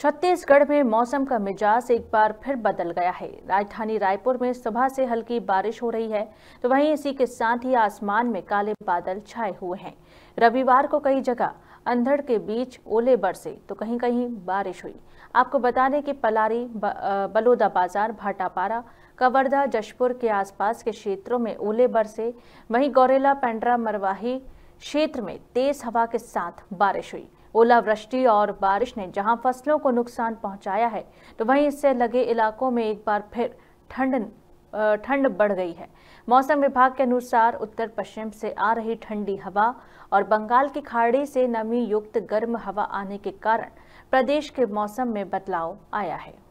छत्तीसगढ़ में मौसम का मिजाज एक बार फिर बदल गया है राजधानी रायपुर में सुबह से हल्की बारिश हो रही है तो वहीं इसी के साथ ही आसमान में काले बादल छाए हुए हैं रविवार को कई जगह अंधड़ के बीच ओले बरसे तो कहीं कहीं बारिश हुई आपको बता दें कि पलारी बलोदा बाजार भाटापारा कवर्धा जशपुर के आसपास के क्षेत्रों में ओले बरसे वहीं गौरेला पेंड्रा मरवाही क्षेत्र में तेज हवा के साथ बारिश हुई ओलावृष्टि और बारिश ने जहां फसलों को नुकसान पहुंचाया है तो वहीं इससे लगे इलाकों में एक बार फिर ठंड ठंड बढ़ गई है मौसम विभाग के अनुसार उत्तर पश्चिम से आ रही ठंडी हवा और बंगाल की खाड़ी से नमी युक्त गर्म हवा आने के कारण प्रदेश के मौसम में बदलाव आया है